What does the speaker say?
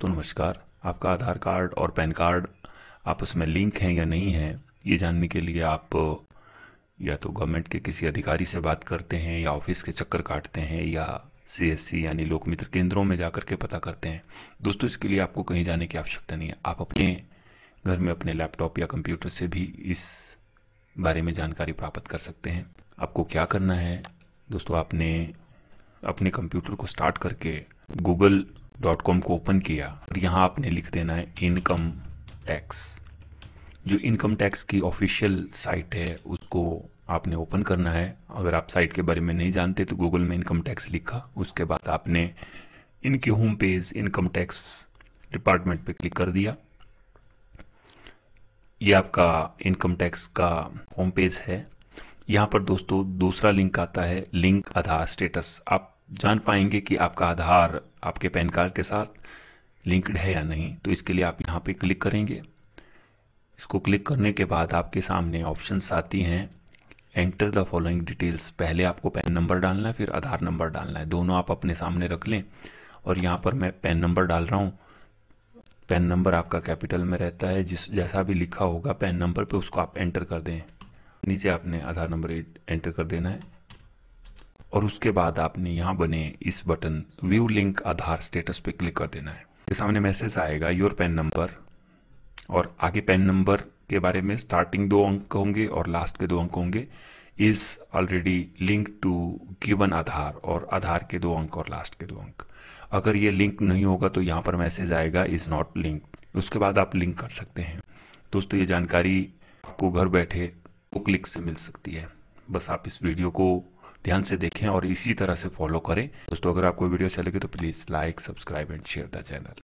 तो नमस्कार आपका आधार कार्ड और पैन कार्ड आप उसमें लिंक हैं या नहीं हैं ये जानने के लिए आप या तो गवर्नमेंट के किसी अधिकारी से बात करते हैं या ऑफिस के चक्कर काटते हैं या सीएससी यानी लोक मित्र केंद्रों में जाकर के पता करते हैं दोस्तों इसके लिए आपको कहीं जाने की आवश्यकता नहीं है आप अपने घर में अपने लैपटॉप या कंप्यूटर से भी इस बारे में जानकारी प्राप्त कर सकते हैं आपको क्या करना है दोस्तों आपने अपने कंप्यूटर को स्टार्ट करके गूगल डॉट कॉम को ओपन किया और यहाँ आपने लिख देना है इनकम टैक्स जो इनकम टैक्स की ऑफिशियल साइट है उसको आपने ओपन करना है अगर आप साइट के बारे में नहीं जानते तो गूगल में इनकम टैक्स लिखा उसके बाद आपने इनके home page income tax department पे क्लिक कर दिया ये आपका इनकम टैक्स का होम पेज है यहाँ पर दोस्तों दूसरा लिंक आता है लिंक आधार स्टेटस आप जान पाएंगे कि आपका आधार आपके पैन कार्ड के साथ लिंक्ड है या नहीं तो इसके लिए आप यहाँ पे क्लिक करेंगे इसको क्लिक करने के बाद आपके सामने ऑप्शंस आती हैं एंटर द फॉलोइंग डिटेल्स पहले आपको पैन नंबर डालना है फिर आधार नंबर डालना है दोनों आप अपने सामने रख लें और यहाँ पर मैं पैन नंबर डाल रहा हूँ पैन नंबर आपका कैपिटल में रहता है जिस जैसा भी लिखा होगा पैन नंबर पे उसको आप एंटर कर दें नीचे आपने आधार नंबर एंटर कर देना है और उसके बाद आपने यहाँ बने इस button view link Aadhaar status पे क्लिक कर देना है के सामने मैसेज आएगा योर पेन नंबर और आगे पेन नंबर के बारे में स्टार्टिंग दो अंक होंगे और लास्ट के दो अंक होंगे is already linked to given Aadhaar और आधार के दो अंक और लास्ट के दो अंक अगर ये लिंक नहीं होगा तो यहाँ पर मैसेज आएगा इज़ नॉट लिंक उसके बाद आप लिंक कर सकते हैं दोस्तों ये जानकारी आपको घर बैठे क्लिक से मिल सकती है बस आप इस वीडियो को ध्यान से देखें और इसी तरह से फॉलो करें दोस्तों अगर आपको वीडियो अच्छा लगे तो please like subscribe and share the channel